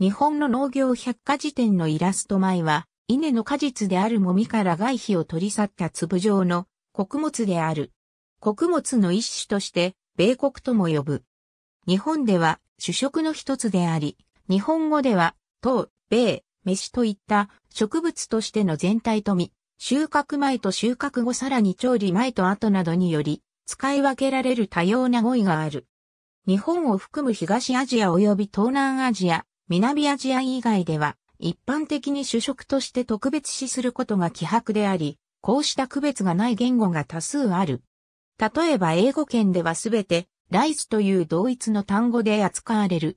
日本の農業百科事典のイラスト前は、稲の果実であるもみから外皮を取り去った粒状の穀物である。穀物の一種として、米国とも呼ぶ。日本では主食の一つであり、日本語では、糖、米、飯といった植物としての全体とみ、収穫前と収穫後さらに調理前と後などにより、使い分けられる多様な語彙がある。日本を含む東アジア及び東南アジア、南アジア以外では、一般的に主食として特別視することが希薄であり、こうした区別がない言語が多数ある。例えば英語圏ではすべて、ライスという同一の単語で扱われる。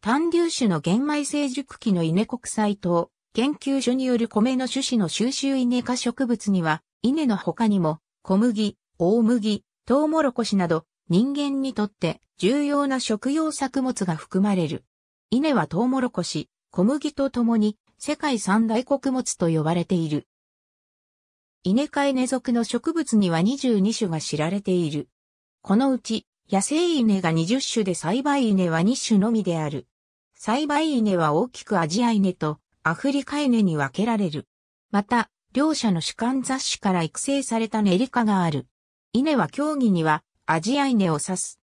単粒種の玄米成熟期の稲国際等研究所による米の種子の収集稲化植物には、稲の他にも、小麦、大麦、トウモロコシなど、人間にとって重要な食用作物が含まれる。稲はトウモロコシ、小麦とともに世界三大穀物と呼ばれている。稲カエネ属の植物には22種が知られている。このうち、野生稲が20種で栽培稲は2種のみである。栽培稲は大きくアジアイネとアフリカイネに分けられる。また、両者の主観雑誌から育成された練り科がある。稲は競技にはアジアイネを指す。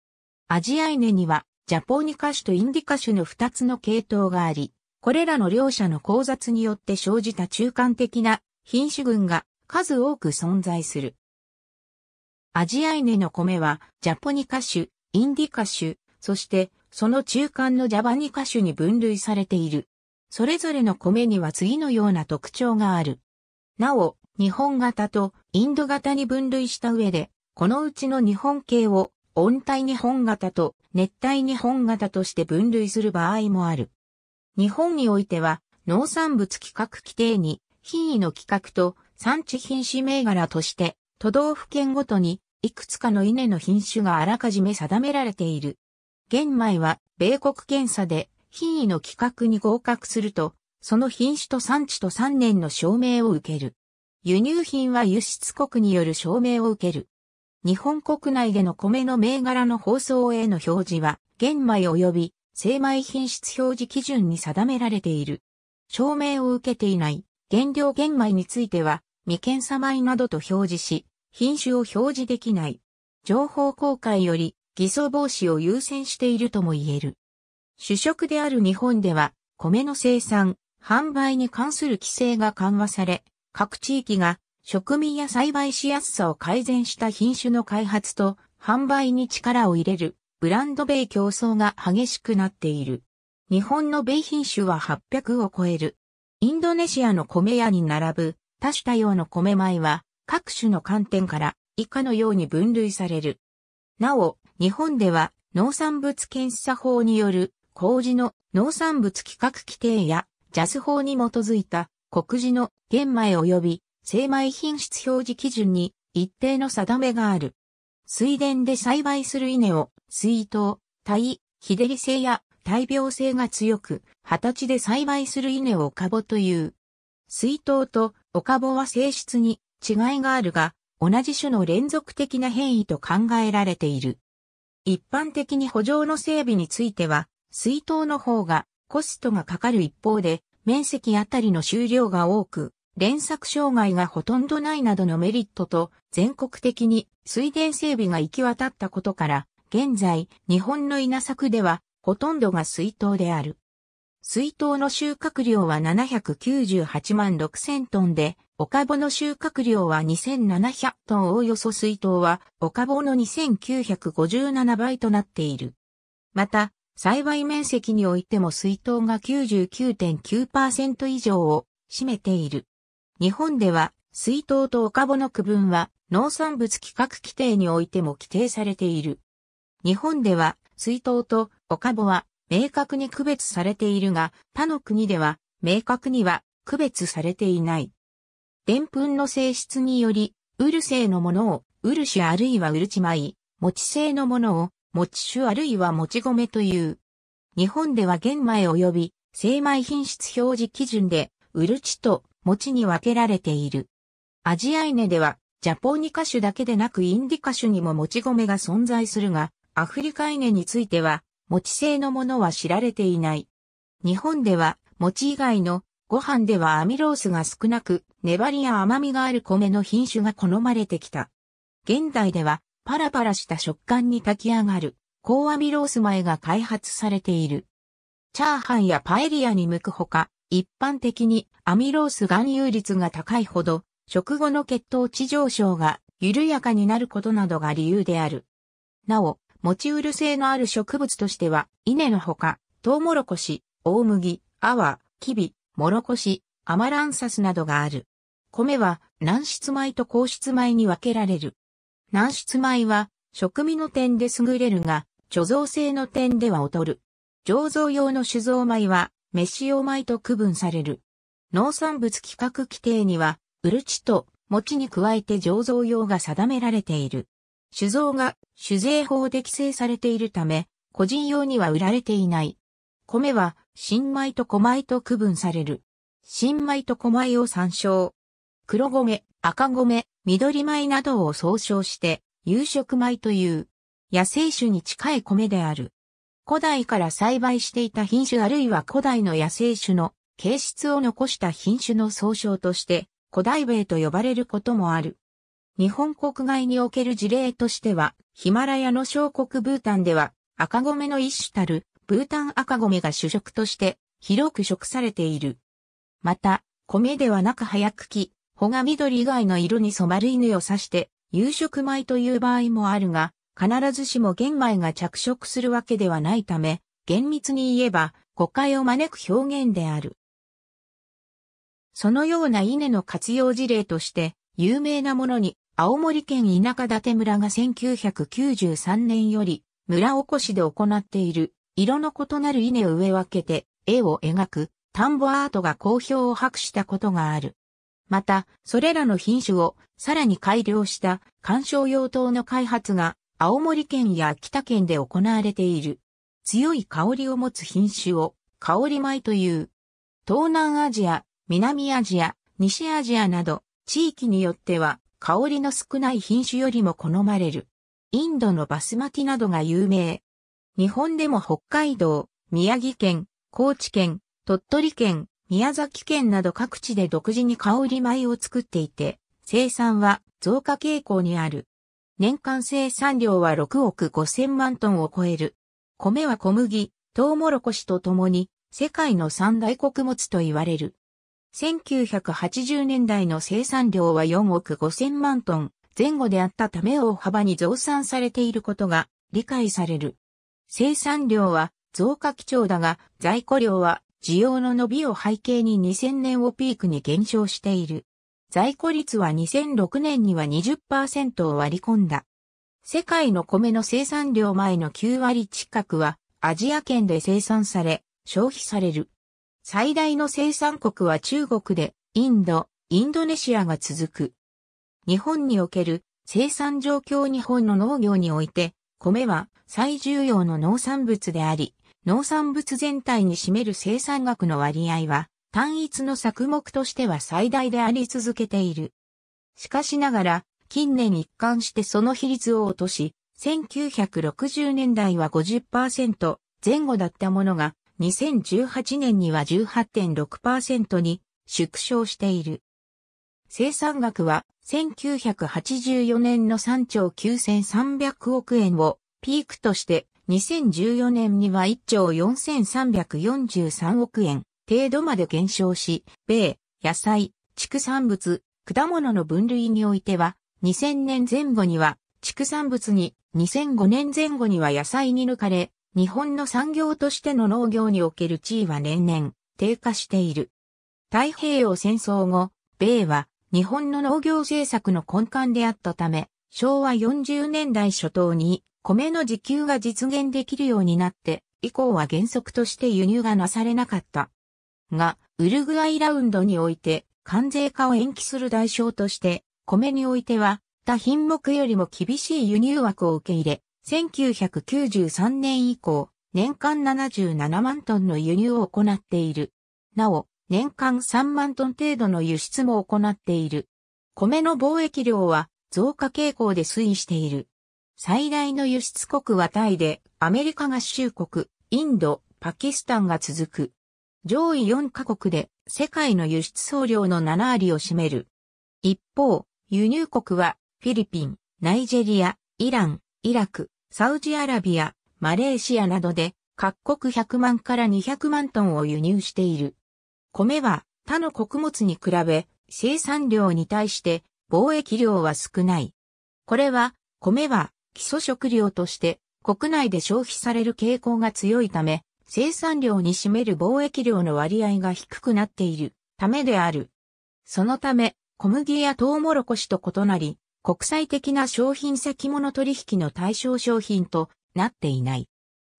アジアイネにはジャポニカ種とインディカ種の2つの系統があり、これらの両者の交雑によって生じた中間的な品種群が数多く存在する。アジアイネの米は、ジャポニカ種、インディカ種、そしてその中間のジャバニカ種に分類されている。それぞれの米には次のような特徴がある。なお、日本型とインド型に分類した上で、このうちの日本系を温帯日本型と熱帯日本型として分類する場合もある。日本においては、農産物規格規定に、品位の規格と産地品種銘柄として、都道府県ごとに、いくつかの稲の品種があらかじめ定められている。玄米は、米国検査で、品位の規格に合格すると、その品種と産地と3年の証明を受ける。輸入品は輸出国による証明を受ける。日本国内での米の銘柄の包装への表示は、玄米及び精米品質表示基準に定められている。証明を受けていない原料玄米については、未検査米などと表示し、品種を表示できない。情報公開より偽装防止を優先しているとも言える。主食である日本では、米の生産、販売に関する規制が緩和され、各地域が食味や栽培しやすさを改善した品種の開発と販売に力を入れるブランド米競争が激しくなっている。日本の米品種は800を超える。インドネシアの米屋に並ぶ多種多様の米米は各種の観点から以下のように分類される。なお、日本では農産物検査法による麹の農産物規格規定やジャス法に基づいた国事の玄米及び精米品質表示基準に一定の定めがある。水田で栽培する稲を水筒、体、日照り性や大病性が強く、二十歳で栽培する稲をかぼという。水筒とかぼは性質に違いがあるが、同じ種の連続的な変異と考えられている。一般的に補助の整備については、水筒の方がコストがかかる一方で、面積あたりの収量が多く、連作障害がほとんどないなどのメリットと全国的に水田整備が行き渡ったことから、現在日本の稲作ではほとんどが水筒である。水筒の収穫量は798万6000トンで、岡穂の収穫量は2700トンおおよそ水筒は岡穂の2957倍となっている。また、栽培面積においても水筒が99.9%以上を占めている。日本では水筒とおかぼの区分は農産物規格規定においても規定されている。日本では水筒とおかぼは明確に区別されているが、他の国では明確には区別されていない。でんぷんの性質により、ウル製のものをウルシュあるいはウルチちせ製のものをもし種あるいはもち米という。日本では玄米及び精米品質表示基準で、ウルチと餅に分けられている。アジアイネでは、ジャポニカ種だけでなくインディカ種にももち米が存在するが、アフリカイネについては、餅製のものは知られていない。日本では、餅以外のご飯ではアミロースが少なく、粘りや甘みがある米の品種が好まれてきた。現代では、パラパラした食感に炊き上がる、高アミロース米が開発されている。チャーハンやパエリアに向くほか、一般的にアミロース含有率が高いほど、食後の血糖値上昇が緩やかになることなどが理由である。なお、持ちうる性のある植物としては、稲のほか、トウモロコシ、大麦、アワ、キビ、モロコシ、アマランサスなどがある。米は軟質米と硬質米に分けられる。軟質米は食味の点で優れるが、貯蔵性の点では劣る。醸造用の酒造米は飯用米と区分される。農産物規格規定には、うるちと餅に加えて醸造用が定められている。酒造が酒税法で規制されているため、個人用には売られていない。米は新米と小米と区分される。新米と小米を参照。黒米、赤米、緑米などを総称して、夕食米という、野生種に近い米である。古代から栽培していた品種あるいは古代の野生種の形質を残した品種の総称として、古代米と呼ばれることもある。日本国外における事例としては、ヒマラヤの小国ブータンでは、赤米の一種たる、ブータン赤米が主食として、広く食されている。また、米ではなく早く茎、穂が緑以外の色に染まる犬を指して、夕食米という場合もあるが、必ずしも玄米が着色するわけではないため、厳密に言えば誤解を招く表現である。そのような稲の活用事例として、有名なものに、青森県田舎館村が1993年より、村おこしで行っている、色の異なる稲を植え分けて、絵を描く、田んぼアートが好評を博したことがある。また、それらの品種をさらに改良した観賞用等の開発が青森県や秋田県で行われている。強い香りを持つ品種を香り米という。東南アジア、南アジア、西アジアなど地域によっては香りの少ない品種よりも好まれる。インドのバスマティなどが有名。日本でも北海道、宮城県、高知県、鳥取県、宮崎県など各地で独自に香り米を作っていて、生産は増加傾向にある。年間生産量は6億5千万トンを超える。米は小麦、トウモロコシとともに世界の三大穀物と言われる。1980年代の生産量は4億5千万トン前後であったため大幅に増産されていることが理解される。生産量は増加基調だが在庫量は需要の伸びを背景に2000年をピークに減少している。在庫率は2006年には20%を割り込んだ。世界の米の生産量前の9割近くはアジア圏で生産され、消費される。最大の生産国は中国で、インド、インドネシアが続く。日本における生産状況日本の農業において、米は最重要の農産物であり、農産物全体に占める生産額の割合は単一の作目としては最大であり続けている。しかしながら、近年一貫してその比率を落とし、1960年代は50%前後だったものが、2018年には18.6%に縮小している。生産額は1984年の3兆9300億円をピークとして2014年には1兆4343億円、程度まで減少し、米、野菜、畜産物、果物の分類においては、2000年前後には畜産物に、2005年前後には野菜に抜かれ、日本の産業としての農業における地位は年々低下している。太平洋戦争後、米は日本の農業政策の根幹であったため、昭和40年代初頭に米の自給が実現できるようになって、以降は原則として輸入がなされなかった。が、ウルグアイラウンドにおいて、関税化を延期する代償として、米においては、他品目よりも厳しい輸入枠を受け入れ、1993年以降、年間77万トンの輸入を行っている。なお、年間3万トン程度の輸出も行っている。米の貿易量は増加傾向で推移している。最大の輸出国はタイで、アメリカ合衆国、インド、パキスタンが続く。上位4カ国で世界の輸出総量の7割を占める。一方、輸入国はフィリピン、ナイジェリア、イラン、イラク、サウジアラビア、マレーシアなどで各国100万から200万トンを輸入している。米は他の穀物に比べ生産量に対して貿易量は少ない。これは米は基礎食料として国内で消費される傾向が強いため生産量に占める貿易量の割合が低くなっているためである。そのため、小麦やトウモロコシと異なり、国際的な商品先物取引の対象商品となっていない。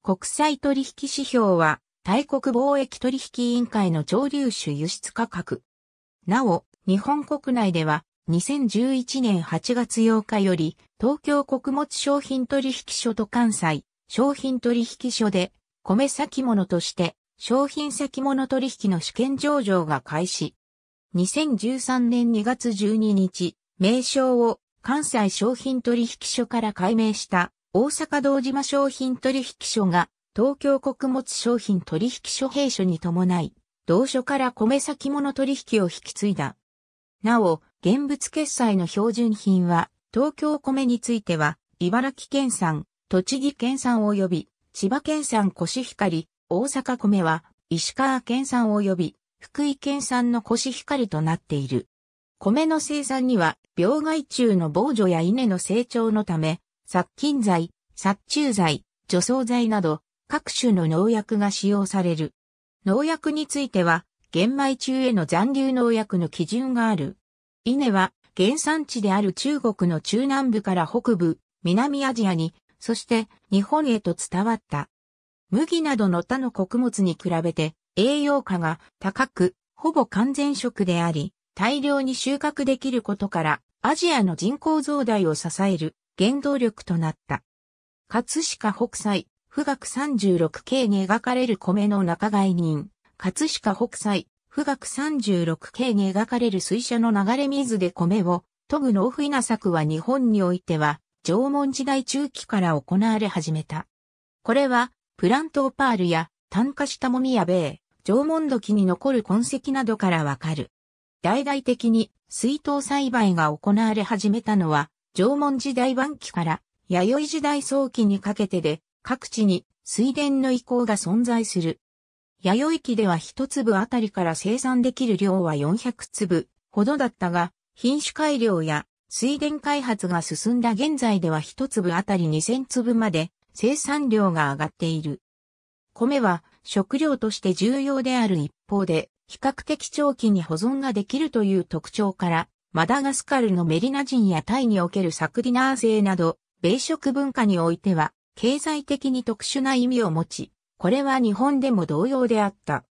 国際取引指標は、大国貿易取引委員会の蒸流種輸出価格。なお、日本国内では、2011年8月8日より、東京穀物商品取引所と関西商品取引所で、米先物として商品先物取引の試験上場が開始。2013年2月12日、名称を関西商品取引所から改名した大阪道島商品取引所が東京穀物商品取引所閉所に伴い、同所から米先物取引を引き継いだ。なお、現物決済の標準品は、東京米については、茨城県産、栃木県産及び千葉県産コシヒカリ、大阪米は、石川県産及び、福井県産のコシヒカリとなっている。米の生産には、病害虫の防除や稲の成長のため、殺菌剤、殺虫剤、除草剤など、各種の農薬が使用される。農薬については、玄米中への残留農薬の基準がある。稲は、原産地である中国の中南部から北部、南アジアにそして日本へと伝わった。麦などの他の穀物に比べて栄養価が高く、ほぼ完全食であり、大量に収穫できることからアジアの人口増大を支える原動力となった。葛飾北斎、富岳36景に描かれる米の仲買人、葛飾北斎、富岳36景に描かれる水車の流れ水で米を、研ぐ農夫稲作は日本においては、縄文時代中期から行われ始めた。これは、プラントオパールや炭化したもみや米、縄文土器に残る痕跡などからわかる。大々的に水筒栽培が行われ始めたのは、縄文時代晩期から弥生時代早期にかけてで、各地に水田の遺構が存在する。弥生期では一粒あたりから生産できる量は400粒ほどだったが、品種改良や水田開発が進んだ現在では一粒あたり2000粒まで生産量が上がっている。米は食料として重要である一方で、比較的長期に保存ができるという特徴から、マダガスカルのメリナ人やタイにおけるサクリナー製など、米食文化においては、経済的に特殊な意味を持ち、これは日本でも同様であった。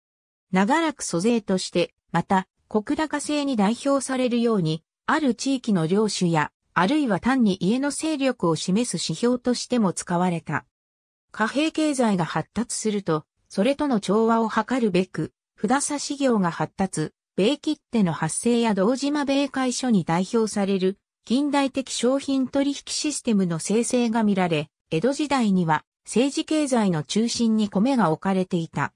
長らく租税として、また、国高製に代表されるように、ある地域の領主や、あるいは単に家の勢力を示す指標としても使われた。貨幣経済が発達すると、それとの調和を図るべく、札差事業が発達、米切手の発生や堂島米会所に代表される、近代的商品取引システムの生成が見られ、江戸時代には政治経済の中心に米が置かれていた。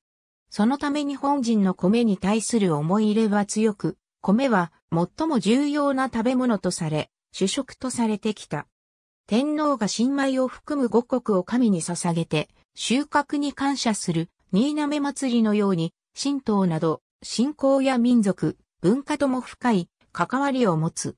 そのため日本人の米に対する思い入れは強く、米は最も重要な食べ物とされ、主食とされてきた。天皇が新米を含む五穀を神に捧げて、収穫に感謝する、新滑祭りのように、神道など、信仰や民族、文化とも深い関わりを持つ。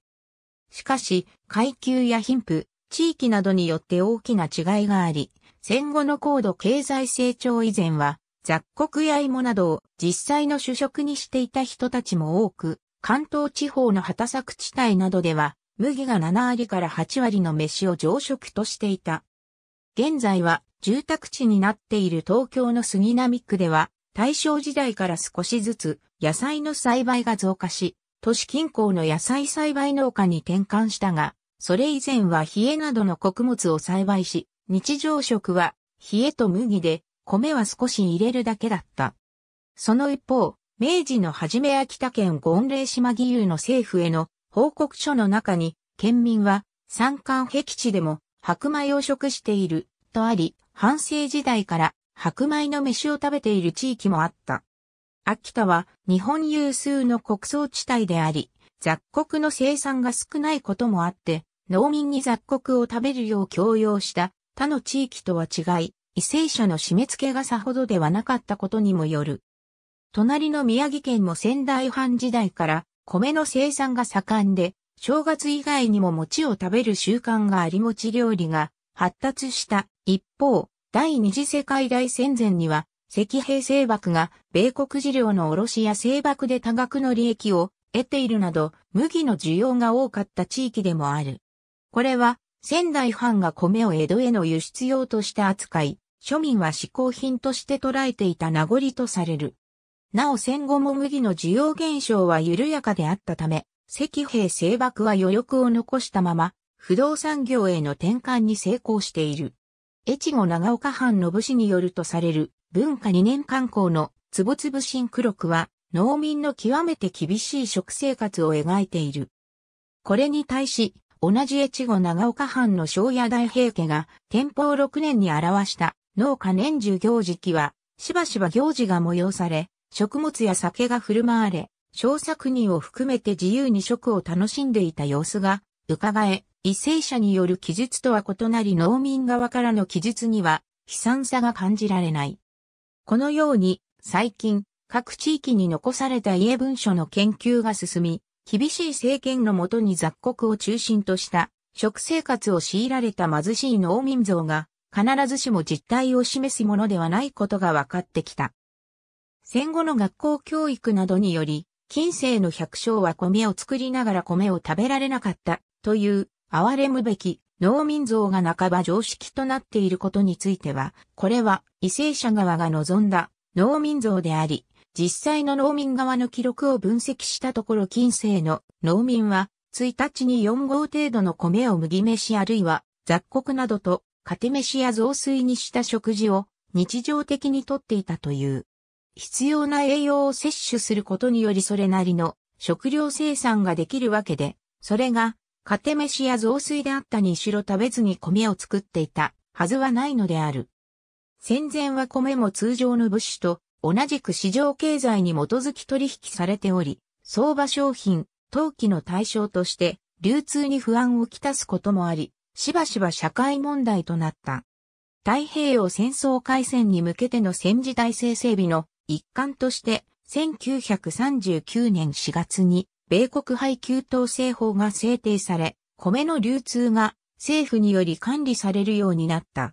しかし、階級や貧富、地域などによって大きな違いがあり、戦後の高度経済成長以前は、雑穀や芋などを実際の主食にしていた人たちも多く、関東地方の畑作地帯などでは、麦が7割から8割の飯を常食としていた。現在は住宅地になっている東京の杉並区では、大正時代から少しずつ野菜の栽培が増加し、都市近郊の野菜栽培農家に転換したが、それ以前は冷えなどの穀物を栽培し、日常食は冷えと麦で、米は少し入れるだけだった。その一方、明治の初め秋田県権霊島義勇の政府への報告書の中に、県民は山間僻地でも白米を食しているとあり、反省時代から白米の飯を食べている地域もあった。秋田は日本有数の穀倉地帯であり、雑穀の生産が少ないこともあって、農民に雑穀を食べるよう強要した他の地域とは違い、異性者の締め付けがさほどではなかったことにもよる。隣の宮城県も仙台藩時代から米の生産が盛んで、正月以外にも餅を食べる習慣があり餅料理が発達した。一方、第二次世界大戦前には、赤兵製爆が米国事業の卸や製爆で多額の利益を得ているなど、麦の需要が多かった地域でもある。これは、仙台藩が米を江戸への輸出用として扱い、庶民は嗜好品として捉えていた名残とされる。なお戦後も麦の需要減少は緩やかであったため、赤兵制爆は余力を残したまま、不動産業への転換に成功している。越後長岡藩の武士によるとされる文化2年観光のつつぶ新黒録は農民の極めて厳しい食生活を描いている。これに対し、同じ越後長岡藩の庄屋大平家が天保6年に表した農家年中行事記は、しばしば行事が催され、食物や酒が振る舞われ、小作人を含めて自由に食を楽しんでいた様子が伺え、為政者による記述とは異なり農民側からの記述には悲惨さが感じられない。このように最近各地域に残された家文書の研究が進み、厳しい政権のもとに雑国を中心とした食生活を強いられた貧しい農民像が必ずしも実態を示すものではないことが分かってきた。戦後の学校教育などにより、近世の百姓は米を作りながら米を食べられなかったという哀れむべき農民像が半ば常識となっていることについては、これは為政者側が望んだ農民像であり、実際の農民側の記録を分析したところ近世の農民は、1日に4合程度の米を麦飯あるいは雑穀などと、糧飯や雑炊にした食事を日常的にとっていたという。必要な栄養を摂取することによりそれなりの食料生産ができるわけで、それが、家庭飯や雑炊であったにしろ食べずに米を作っていたはずはないのである。戦前は米も通常の物資と同じく市場経済に基づき取引されており、相場商品、投機の対象として流通に不安をきたすこともあり、しばしば社会問題となった。太平洋戦争開戦に向けての戦時体制整備の一環として、1939年4月に、米国配給統制法が制定され、米の流通が政府により管理されるようになった。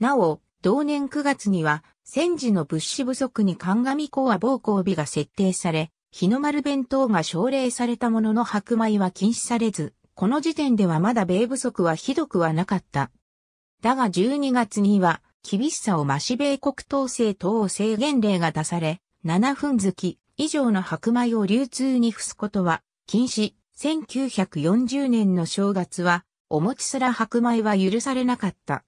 なお、同年9月には、戦時の物資不足に鑑み港は暴行日が設定され、日の丸弁当が奨励されたものの白米は禁止されず、この時点ではまだ米不足はひどくはなかった。だが12月には、厳しさを増し米国統制等制限令が出され、7分月以上の白米を流通に付すことは禁止。1940年の正月は、お餅すら白米は許されなかった。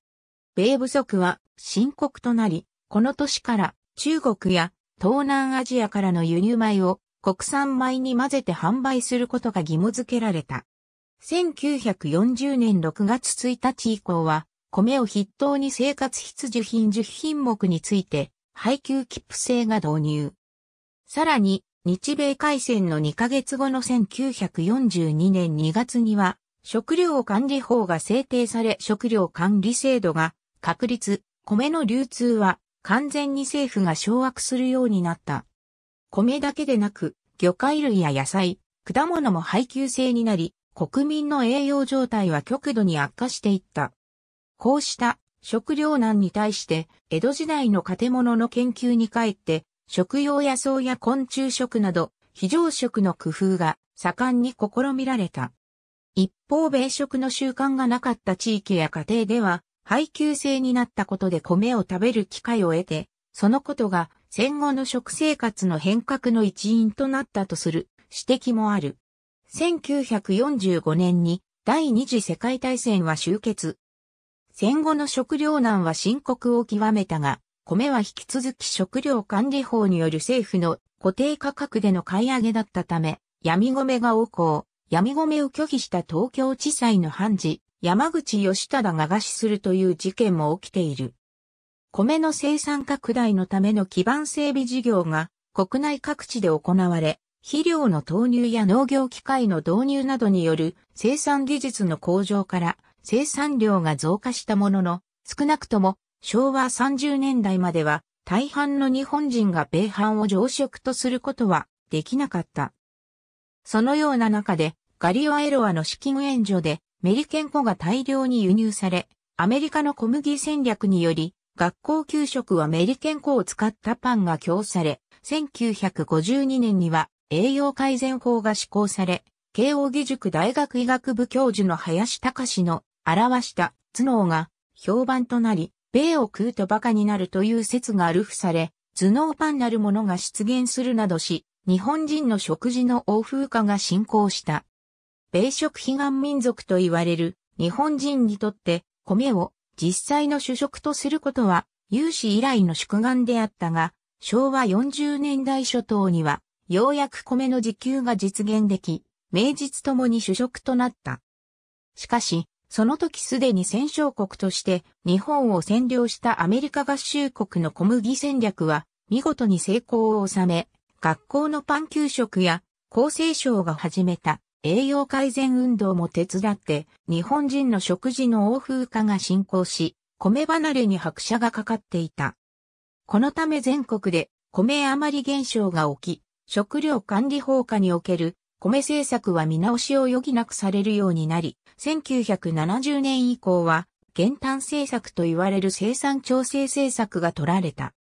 米不足は深刻となり、この年から中国や東南アジアからの輸入米を国産米に混ぜて販売することが義務付けられた。1940年6月1日以降は、米を筆頭に生活必需品10品目について、配給切符制が導入。さらに、日米海戦の2ヶ月後の1942年2月には、食料管理法が制定され食料管理制度が確立、米の流通は完全に政府が掌握するようになった。米だけでなく、魚介類や野菜、果物も配給制になり、国民の栄養状態は極度に悪化していった。こうした食糧難に対して江戸時代の建物の研究に帰って食用野草や昆虫食など非常食の工夫が盛んに試みられた。一方米食の習慣がなかった地域や家庭では配給制になったことで米を食べる機会を得て、そのことが戦後の食生活の変革の一因となったとする指摘もある。1945年に第二次世界大戦は終結。戦後の食糧難は深刻を極めたが、米は引き続き食糧管理法による政府の固定価格での買い上げだったため、闇米が横行、闇米を拒否した東京地裁の判事、山口義忠が餓死するという事件も起きている。米の生産拡大のための基盤整備事業が国内各地で行われ、肥料の投入や農業機械の導入などによる生産技術の向上から生産量が増加したものの、少なくとも昭和30年代までは大半の日本人が米飯を常食とすることはできなかった。そのような中でガリオアエロアの資金援助でメリケン粉が大量に輸入され、アメリカの小麦戦略により学校給食はメリケン粉を使ったパンが供され、1952年には栄養改善法が施行され、慶応義塾大学医学部教授の林隆の表した頭脳が評判となり、米を食うと馬鹿になるという説がルフされ、頭脳パンなるものが出現するなどし、日本人の食事の欧風化が進行した。米食悲願民族と言われる日本人にとって米を実際の主食とすることは有史以来の宿願であったが、昭和40年代初頭にはようやく米の自給が実現でき、名実ともに主食となった。しかし、その時すでに戦勝国として日本を占領したアメリカ合衆国の小麦戦略は見事に成功を収め、学校のパン給食や厚生省が始めた栄養改善運動も手伝って日本人の食事の欧風化が進行し、米離れに拍車がかかっていた。このため全国で米余り減少が起き、食料管理法下における米政策は見直しを余儀なくされるようになり、1970年以降は、減反政策と言われる生産調整政策が取られた。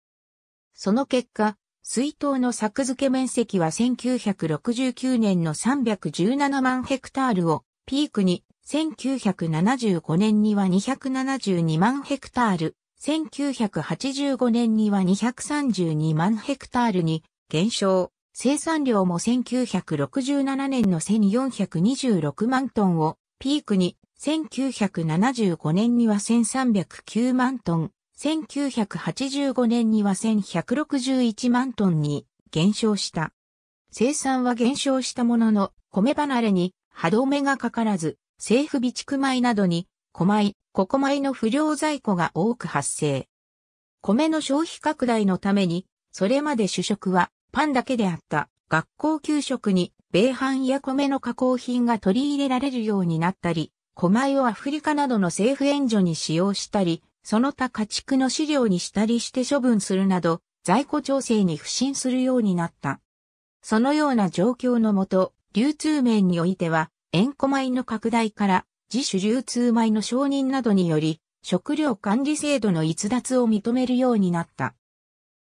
その結果、水筒の作付け面積は1969年の317万ヘクタールをピークに、1975年には272万ヘクタール、1985年には232万ヘクタールに減少。生産量も1967年の1426万トンをピークに、1975年には1309万トン、1985年には1161万トンに減少した。生産は減少したものの、米離れに歯止めがかからず、政府備蓄米などに、小米、ココ米の不良在庫が多く発生。米の消費拡大のために、それまで主食はパンだけであった学校給食に米飯や米の加工品が取り入れられるようになったり、米をアフリカなどの政府援助に使用したり、その他家畜の飼料にしたりして処分するなど、在庫調整に不信するようになった。そのような状況のもと、流通面においては、塩湖米の拡大から自主流通米の承認などにより、食料管理制度の逸脱を認めるようになった。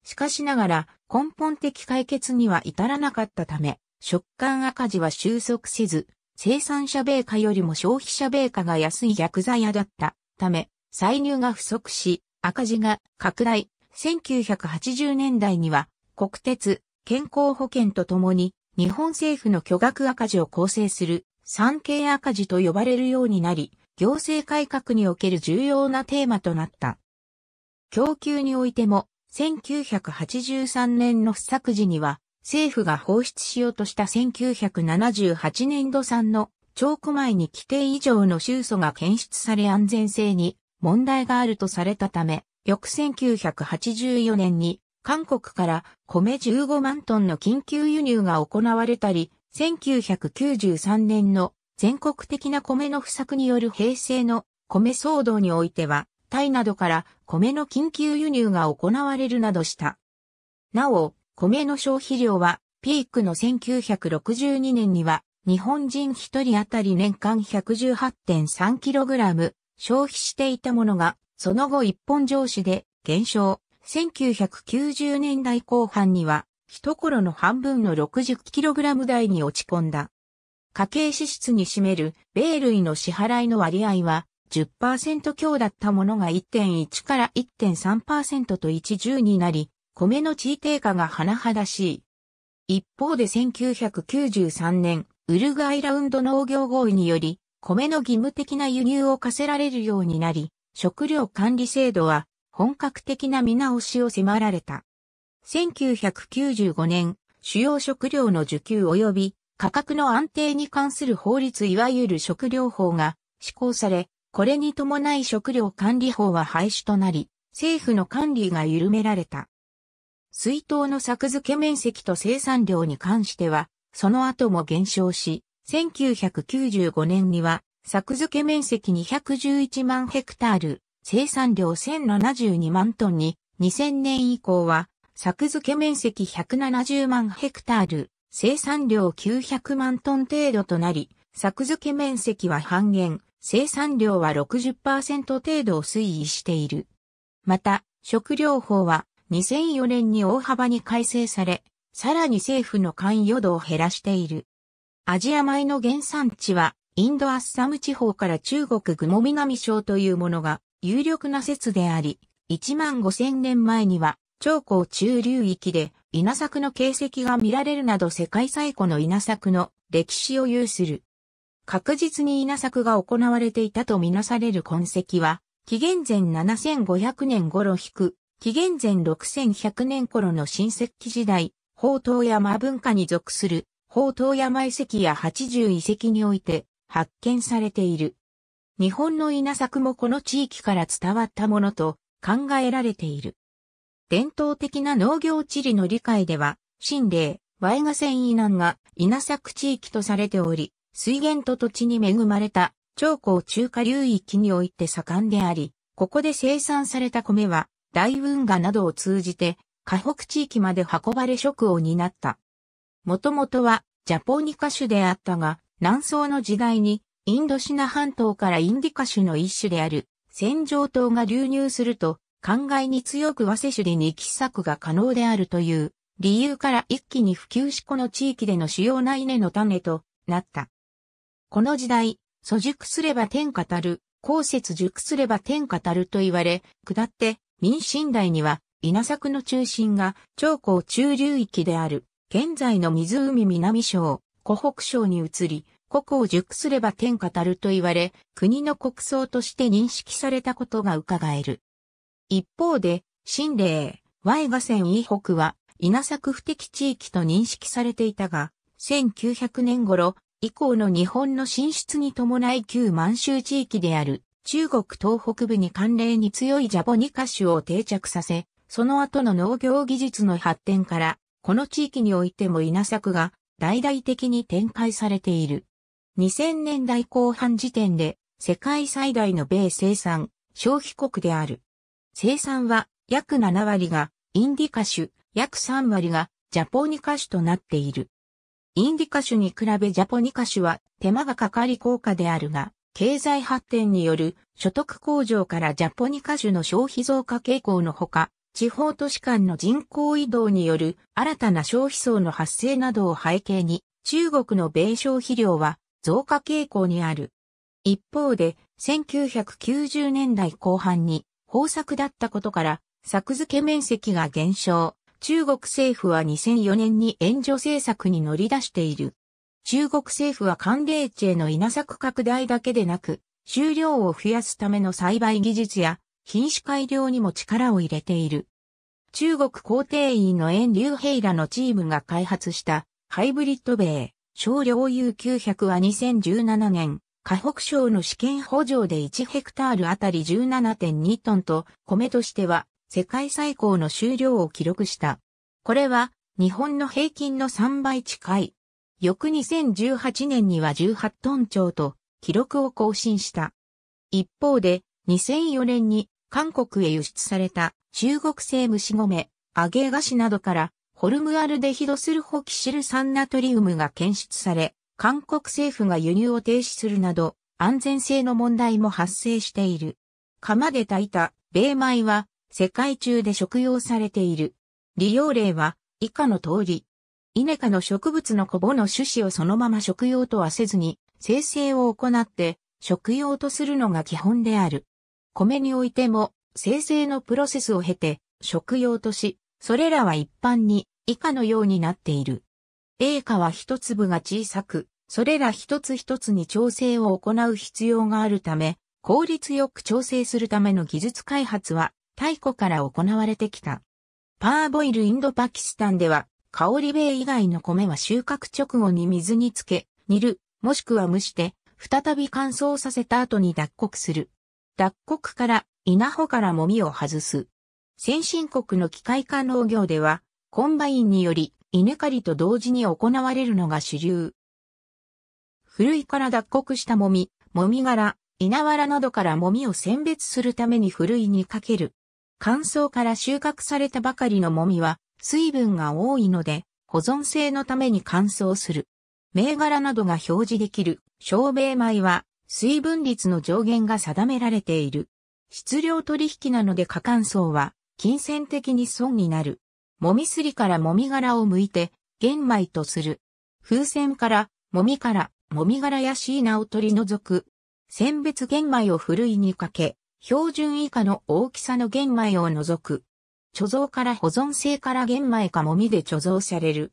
しかしながら、根本的解決には至らなかったため、食感赤字は収束せず、生産者米価よりも消費者米価が安い薬剤屋だったため、歳入が不足し、赤字が拡大。1980年代には、国鉄、健康保険とともに、日本政府の巨額赤字を構成する、産経赤字と呼ばれるようになり、行政改革における重要なテーマとなった。供給においても、1983年の不作時には、政府が放出しようとした1978年度産の超区米に規定以上の臭素が検出され安全性に問題があるとされたため、翌1984年に韓国から米15万トンの緊急輸入が行われたり、1993年の全国的な米の不作による平成の米騒動においては、タイなどから米の緊急輸入が行われるなどした。なお、米の消費量はピークの1962年には日本人一人当たり年間 118.3kg 消費していたものが、その後一本上司で減少。1990年代後半には、一頃の半分の 60kg 台に落ち込んだ。家計支出に占める米類の支払いの割合は10%強だったものが1.1から1.3%と110になり、米の地位低下が甚だしい。一方で1993年、ウルグアイラウンド農業合意により、米の義務的な輸入を課せられるようになり、食料管理制度は本格的な見直しを迫られた。1995年、主要食料の受給及び価格の安定に関する法律いわゆる食料法が施行され、これに伴い食料管理法は廃止となり、政府の管理が緩められた。水筒の作付け面積と生産量に関しては、その後も減少し、1995年には、作付け面積211万ヘクタール、生産量1072万トンに、2000年以降は、作付け面積170万ヘクタール、生産量900万トン程度となり、作付け面積は半減、生産量は60%程度を推移している。また、食料法は2004年に大幅に改正され、さらに政府の関与度を減らしている。アジア米の原産地は、インドアッサム地方から中国グモ南省というものが有力な説であり、1万5000年前には、長江中流域で稲作の形跡が見られるなど世界最古の稲作の歴史を有する。確実に稲作が行われていたとみなされる痕跡は、紀元前7500年頃引く、紀元前6100年頃の新石器時代、宝刀山文化に属する宝刀山遺跡や80遺跡において発見されている。日本の稲作もこの地域から伝わったものと考えられている。伝統的な農業地理の理解では、神霊、ワイガセン以南が稲作地域とされており、水源と土地に恵まれた長江中華流域において盛んであり、ここで生産された米は大運河などを通じて河北地域まで運ばれ食を担った。もともとはジャポニカ種であったが、南宋の時代にインドシナ半島からインディカ種の一種である戦場島が流入すると、灌漑に強く和世種で二喫作が可能であるという理由から一気に普及しこの地域での主要な稲の種となった。この時代、祖熟すれば天下たる、公説熟すれば天下たると言われ、下って民進代には稲作の中心が長江中流域である、現在の湖南省、湖北省に移り、故を熟すれば天下たると言われ、国の国葬として認識されたことが伺える。一方で、新霊、Y 河川以北は、稲作不適地域と認識されていたが、1900年頃、以降の日本の進出に伴い旧満州地域である中国東北部に関連に強いジャボニカ種を定着させ、その後の農業技術の発展から、この地域においても稲作が大々的に展開されている。2000年代後半時点で世界最大の米生産、消費国である。生産は約7割がインディカ種、約3割がジャポニカ種となっている。インディカ種に比べジャポニカ種は手間がかかり高価であるが、経済発展による所得向上からジャポニカ種の消費増加傾向のほか、地方都市間の人口移動による新たな消費層の発生などを背景に、中国の米消費量は増加傾向にある。一方で、1990年代後半に豊作だったことから、作付け面積が減少、中国政府は2004年に援助政策に乗り出している。中国政府は寒冷地への稲作拡大だけでなく、収量を増やすための栽培技術や品種改良にも力を入れている。中国皇帝院の遠流兵らのチームが開発したハイブリッド米、少量 U900 は2017年、河北省の試験補助で1ヘクタールあたり17.2トンと、米としては世界最高の終了を記録した。これは日本の平均の3倍近い。翌2018年には18トン超と記録を更新した。一方で2004年に韓国へ輸出された中国製虫米、揚げ菓子などからホルムアルデヒドスルホキシル酸ナトリウムが検出され、韓国政府が輸入を停止するなど安全性の問題も発生している。釜で炊いた米米は世界中で食用されている。利用例は以下の通り。イネ科の植物のコボの種子をそのまま食用とはせずに、生成を行って食用とするのが基本である。米においても生成のプロセスを経て食用とし、それらは一般に以下のようになっている。A 花は一粒が小さく、それら一つ一つに調整を行う必要があるため、効率よく調整するための技術開発は太古から行われてきた。パーボイルインドパキスタンでは、香り米以外の米は収穫直後に水につけ、煮る、もしくは蒸して、再び乾燥させた後に脱穀する。脱穀から稲穂からもみを外す。先進国の機械化農業では、コンバインにより稲刈りと同時に行われるのが主流。古いから脱穀したもみ、もみ殻、稲わらなどからもみを選別するために古いにかける乾燥から収穫されたばかりのもみは水分が多いので保存性のために乾燥する。銘柄などが表示できる小米米は水分率の上限が定められている。質量取引なので過乾燥は金銭的に損になる。もみすりからもみ殻を剥いて玄米とする。風船からもみからもみ殻やシーナを取り除く。選別玄米をふるいにかけ、標準以下の大きさの玄米を除く。貯蔵から保存性から玄米かもみで貯蔵される。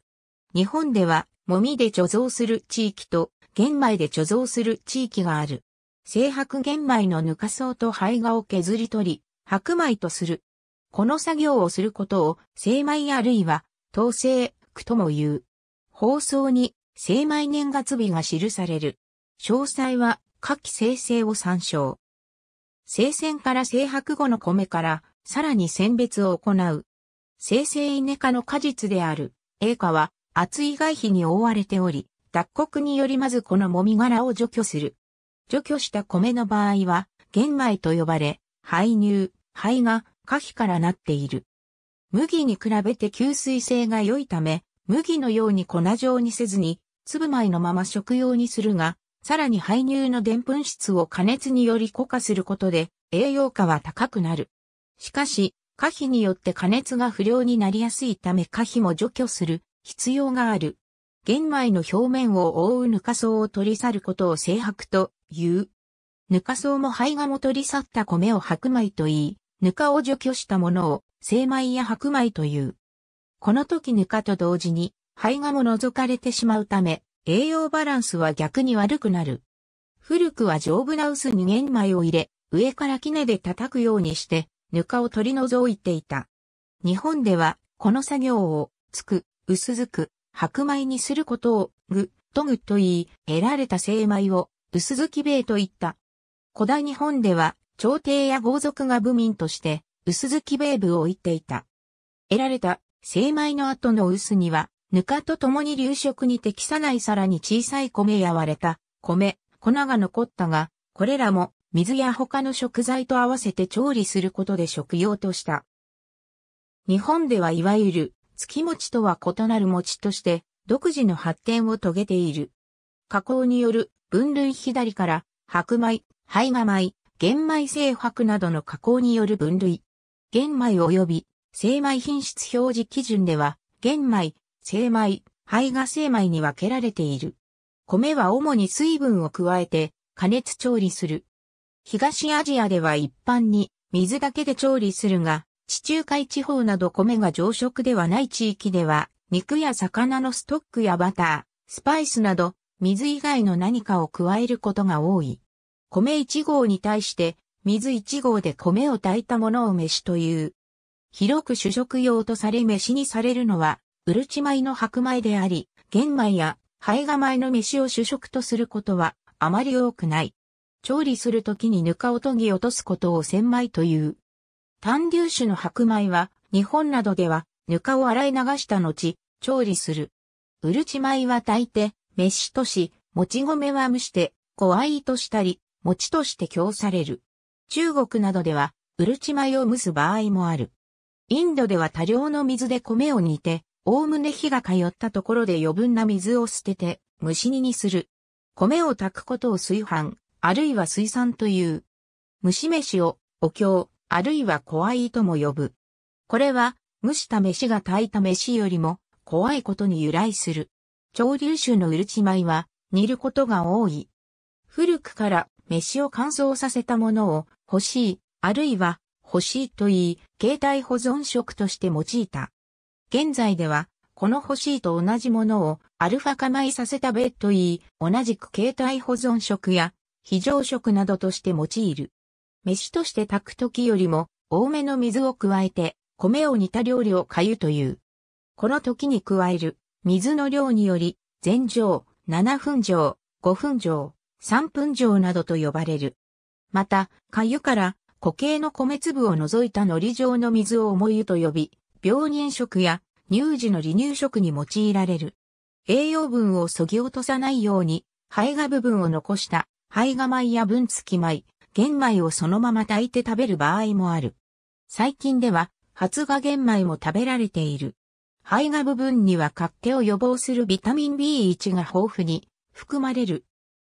日本では、もみで貯蔵する地域と、玄米で貯蔵する地域がある。生白玄米のぬか層と灰芽を削り取り、白米とする。この作業をすることを、精米あるいは、統制区とも言う。放送に、精米年月日が記される。詳細は、夏季生成を参照。生鮮から生白後の米から、さらに選別を行う。生成稲科の果実である、栄花は、厚い外皮に覆われており、脱穀によりまずこのもみ殻を除去する。除去した米の場合は、玄米と呼ばれ、排乳、肺が花皮からなっている。麦に比べて吸水性が良いため、麦のように粉状にせずに、粒米のまま食用にするが、さらに排乳のでんぷん質を加熱により固化することで栄養価は高くなる。しかし、可否によって加熱が不良になりやすいため可否も除去する必要がある。玄米の表面を覆うぬか層を取り去ることを正白という。ぬか層も胚芽も取り去った米を白米と言い、ぬかを除去したものを精米や白米という。この時ぬかと同時に、胚芽も除かれてしまうため、栄養バランスは逆に悪くなる。古くは丈夫な薄に玄米を入れ、上から杵で叩くようにして、ぬかを取り除いていた。日本では、この作業を、つく、薄づく、白米にすることを、ぐ、とぐと言い、得られた精米を、薄づき米と言った。古代日本では、朝廷や豪族が部民として、薄づき米部を置いていた。得られた、精米の後の薄には、ぬかと共に流食に適さない皿に小さい米や割れた米、粉が残ったが、これらも水や他の食材と合わせて調理することで食用とした。日本ではいわゆる月餅とは異なる餅として独自の発展を遂げている。加工による分類左から白米、胚芽米、玄米製白などの加工による分類。玄米及び精米品質表示基準では、玄米、精米、胚芽精米に分けられている。米は主に水分を加えて加熱調理する。東アジアでは一般に水だけで調理するが、地中海地方など米が常食ではない地域では、肉や魚のストックやバター、スパイスなど、水以外の何かを加えることが多い。米1合に対して、水1合で米を炊いたものを飯という。広く主食用とされ飯にされるのは、うるち米の白米であり、玄米や胚芽米の飯を主食とすることはあまり多くない。調理するときにぬかを研ぎ落とすことを千米という。単粒種の白米は日本などではぬかを洗い流した後、調理する。うるち米は炊いて、飯とし、もち米は蒸して、怖いとしたり、餅として供される。中国などでは、うるち米を蒸す場合もある。インドでは多量の水で米を煮て、おおむね火が通ったところで余分な水を捨てて、蒸し煮にする。米を炊くことを炊飯、あるいは水産という。蒸し飯を、お経、あるいは怖いとも呼ぶ。これは、蒸した飯が炊いた飯よりも、怖いことに由来する。潮流種のうるち米は、煮ることが多い。古くから、飯を乾燥させたものを、欲しい、あるいは、欲しいと言い、携帯保存食として用いた。現在では、この欲しいと同じものをアルファ化米させた別途い、同じく携帯保存食や非常食などとして用いる。飯として炊く時よりも多めの水を加えて米を煮た料理を粥という。この時に加える水の量により全蒸、7分蒸、5分蒸、3分蒸などと呼ばれる。また、粥から固形の米粒を除いた海苔状の水を重湯と呼び、病人食や乳児の離乳食に用いられる。栄養分を削ぎ落とさないように、胚芽部分を残した胚芽米や分付き米、玄米をそのまま炊いて食べる場合もある。最近では、発芽玄米も食べられている。胚芽部分には活気を予防するビタミン B1 が豊富に含まれる。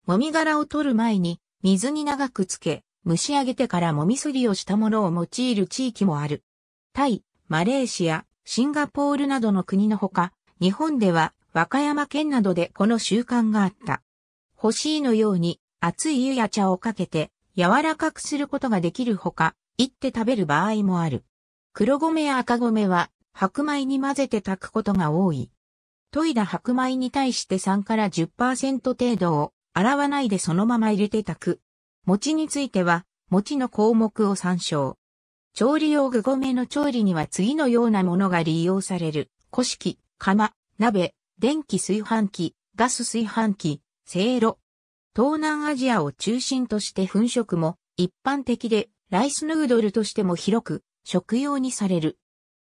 もみ殻を取る前に水に長くつけ、蒸し上げてからもみすりをしたものを用いる地域もある。タイ、マレーシア、シンガポールなどの国のほか、日本では和歌山県などでこの習慣があった。干しいのように熱い湯や茶をかけて柔らかくすることができるほか、行って食べる場合もある。黒米や赤米は白米に混ぜて炊くことが多い。研いだ白米に対して3から10%程度を洗わないでそのまま入れて炊く。餅については、餅の項目を参照。調理用具米の調理には次のようなものが利用される。古式、釜、鍋、電気炊飯器、ガス炊飯器、せいろ。東南アジアを中心として粉食も一般的でライスヌードルとしても広く食用にされる。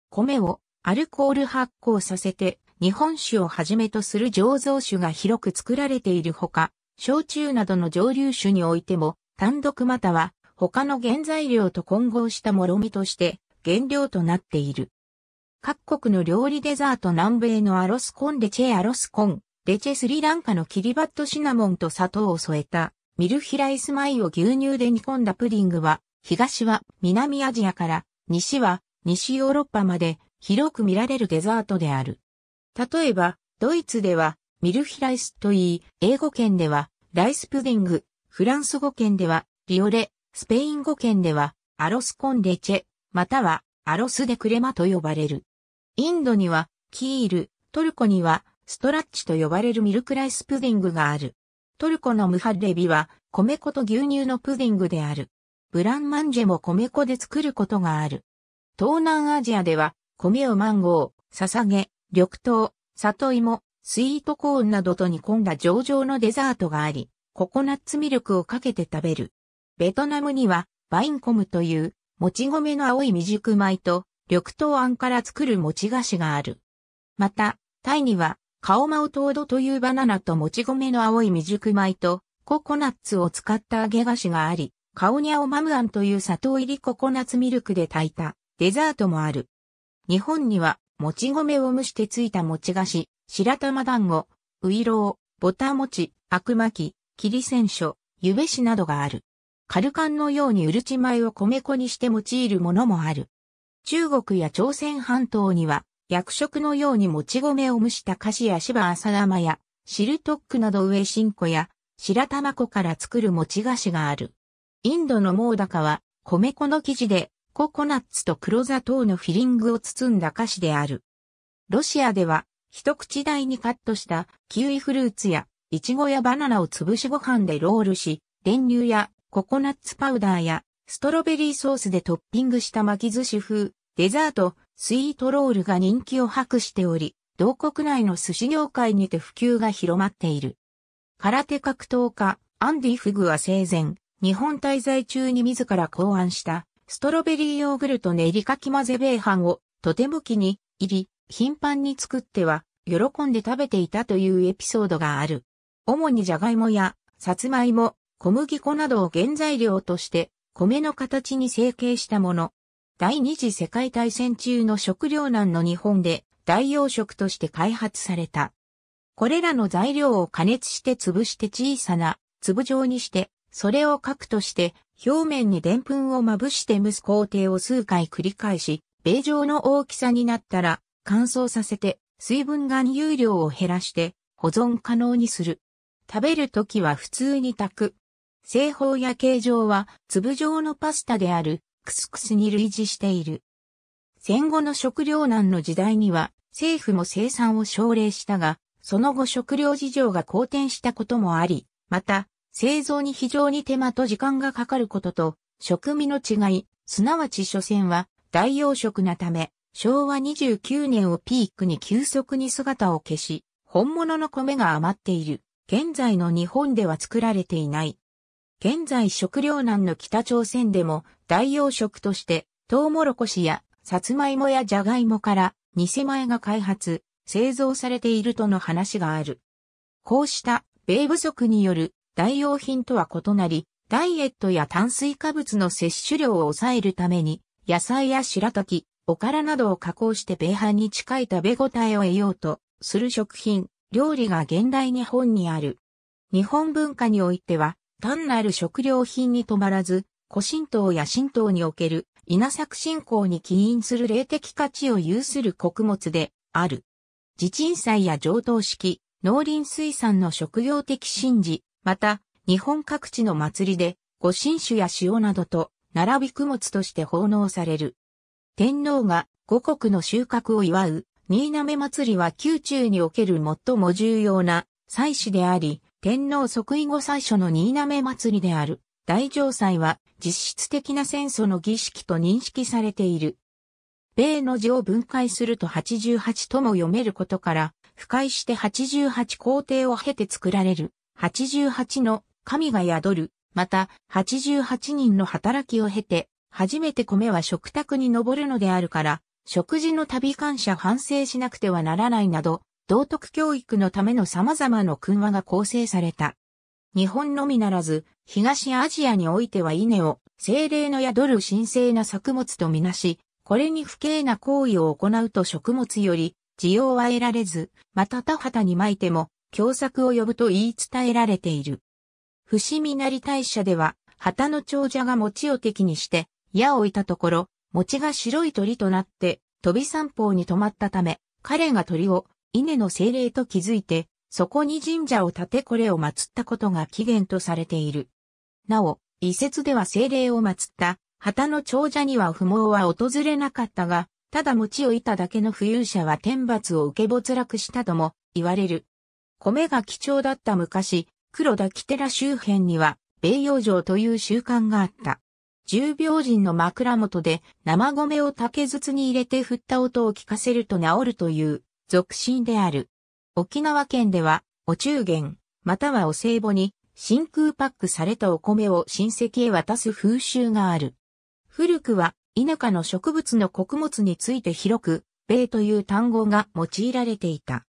米をアルコール発酵させて日本酒をはじめとする醸造酒が広く作られているほか、焼酎などの蒸留酒においても単独または他の原材料と混合したもろみとして原料となっている。各国の料理デザート南米のアロスコンレチェアロスコン、レチェスリランカのキリバットシナモンと砂糖を添えたミルヒライス米を牛乳で煮込んだプディングは、東は南アジアから西は西ヨーロッパまで広く見られるデザートである。例えば、ドイツではミルヒライスといい、英語圏ではライスプディング、フランス語圏ではリオレ、スペイン語圏では、アロスコンレチェ、または、アロスデクレマと呼ばれる。インドには、キール、トルコには、ストラッチと呼ばれるミルクライスプディングがある。トルコのムハレビは、米粉と牛乳のプディングである。ブランマンジェも米粉で作ることがある。東南アジアでは、米をマンゴー、捧げ、緑豆、里芋、スイートコーンなどと煮込んだ上々のデザートがあり、ココナッツミルクをかけて食べる。ベトナムには、バインコムという、もち米の青い未熟米と、緑豆あんから作る餅菓子がある。また、タイには、カオマオトードというバナナともち米の青い未熟米と、ココナッツを使った揚げ菓子があり、カオニャオマムアンという砂糖入りココナッツミルクで炊いたデザートもある。日本には、もち米を蒸してついた餅菓子、白玉団子、ウイロウ、ボタ餅、アクマキ、キ、リセンショょ、ゆベしなどがある。カルカンのようにうるち米を米粉にして用いるものもある。中国や朝鮮半島には、役食のようにもち米を蒸した菓子や芝浅玉や、シルトックなど上新粉や、白玉粉から作る餅菓子がある。インドのモーダカは、米粉の生地で、ココナッツと黒砂糖のフィリングを包んだ菓子である。ロシアでは、一口大にカットしたキウイフルーツや、イチゴやバナナを潰しご飯でロールし、電流やココナッツパウダーやストロベリーソースでトッピングした巻き寿司風、デザート、スイートロールが人気を博しており、同国内の寿司業界にて普及が広まっている。空手格闘家、アンディ・フグは生前、日本滞在中に自ら考案した、ストロベリーヨーグルト練りかき混ぜ米飯を、とても気に入り、頻繁に作っては、喜んで食べていたというエピソードがある。主にジャガイモや、サツマイモ、小麦粉などを原材料として米の形に成形したもの。第二次世界大戦中の食糧難の日本で代用食として開発された。これらの材料を加熱して潰して小さな粒状にして、それを核として表面にでんぷんをまぶして蒸す工程を数回繰り返し、米状の大きさになったら乾燥させて水分含有量を減らして保存可能にする。食べるときは普通に炊く、製法や形状は粒状のパスタであるクスクスに類似している。戦後の食糧難の時代には政府も生産を奨励したが、その後食糧事情が好転したこともあり、また製造に非常に手間と時間がかかることと、食味の違い、すなわち所詮は代用食なため、昭和29年をピークに急速に姿を消し、本物の米が余っている。現在の日本では作られていない。現在食糧難の北朝鮮でも代用食としてトウモロコシやサツマイモやジャガイモから偽前が開発、製造されているとの話がある。こうした米不足による代用品とは異なり、ダイエットや炭水化物の摂取量を抑えるために、野菜や白滝、おからなどを加工して米飯に近い食べ応えを得ようとする食品、料理が現代日本にある。日本文化においては、単なる食料品に止まらず、古神道や神道における稲作信仰に起因する霊的価値を有する穀物である。地鎮祭や上等式、農林水産の食料的神事、また日本各地の祭りで五神酒や塩などと並び供物として奉納される。天皇が五穀の収穫を祝う新滑祭りは宮中における最も重要な祭祀であり、天皇即位後最初の新滑祭りである大城祭は実質的な戦争の儀式と認識されている。米の字を分解すると88とも読めることから、不解して88皇帝を経て作られる、88の神が宿る、また88人の働きを経て、初めて米は食卓に上るのであるから、食事の旅感謝反省しなくてはならないなど、道徳教育のための様々な訓話が構成された。日本のみならず、東アジアにおいては稲を、精霊の宿る神聖な作物とみなし、これに不敬な行為を行うと食物より、需要は得られず、また田畑に巻いても、凶作を呼ぶと言い伝えられている。伏見成大社では、旗の長者が餅を敵にして、矢を置いたところ、餅が白い鳥となって、飛び散歩に止まったため、彼が鳥を稲の精霊と気づいて、そこに神社を建てこれを祀ったことが起源とされている。なお、遺説では精霊を祀った、旗の長者には不毛は訪れなかったが、ただ餅をいただけの富裕者は天罰を受け没落したとも言われる。米が貴重だった昔、黒田木寺周辺には、米養城という習慣があった。重病人の枕元で生米を竹筒に入れて振った音を聞かせると治るという俗心である。沖縄県では、お中元、またはお歳暮に、真空パックされたお米を親戚へ渡す風習がある。古くは、田舎の植物の穀物について広く、米という単語が用いられていた。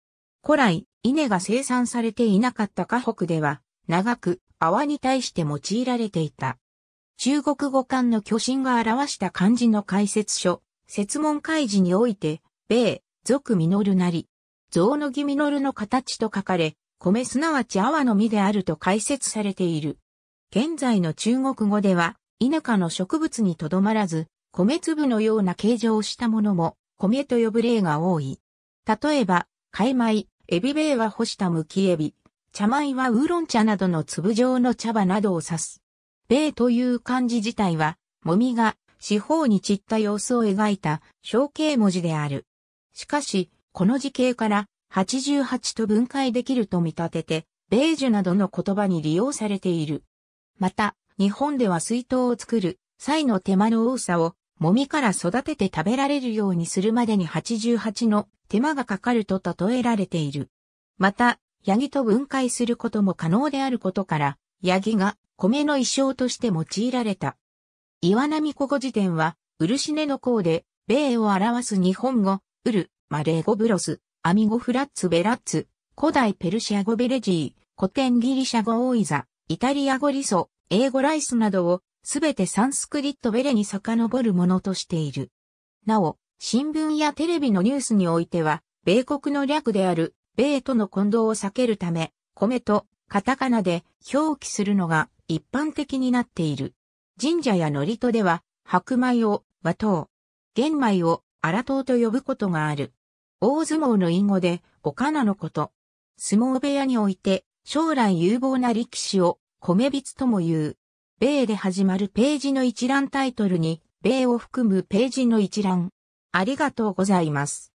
古来、稲が生産されていなかった河北では、長く、泡に対して用いられていた。中国語漢の巨神が表した漢字の解説書、説問開示において、米、俗実なり。象の木実の形と書かれ、米すなわち泡の実であると解説されている。現在の中国語では、田舎の植物にとどまらず、米粒のような形状をしたものも、米と呼ぶ例が多い。例えば、海米、エビベイは干したむきエビ、茶米はウーロン茶などの粒状の茶葉などを指す。米という漢字自体は、もみが四方に散った様子を描いた象形文字である。しかし、この時形から88と分解できると見立てて、ベージュなどの言葉に利用されている。また、日本では水筒を作る際の手間の多さを、もみから育てて食べられるようにするまでに88の手間がかかると例えられている。また、ヤギと分解することも可能であることから、ヤギが米の衣装として用いられた。岩波古語辞典は、漆根の項で、米を表す日本語、ウル、マレーゴブロス、アミゴフラッツベラッツ、古代ペルシア語ベレジー、古典ギリシャ語オイザ、イタリア語リソ、英語ライスなどを、すべてサンスクリットベレに遡るものとしている。なお、新聞やテレビのニュースにおいては、米国の略である、米との混同を避けるため、米とカタカナで表記するのが一般的になっている。神社や祝詞では、白米を、和糖、玄米を、荒党と呼ぶことがある。大相撲の隠語で、おかのこと。相撲部屋において、将来有望な力士を、米びつとも言う。米で始まるページの一覧タイトルに、米を含むページの一覧。ありがとうございます。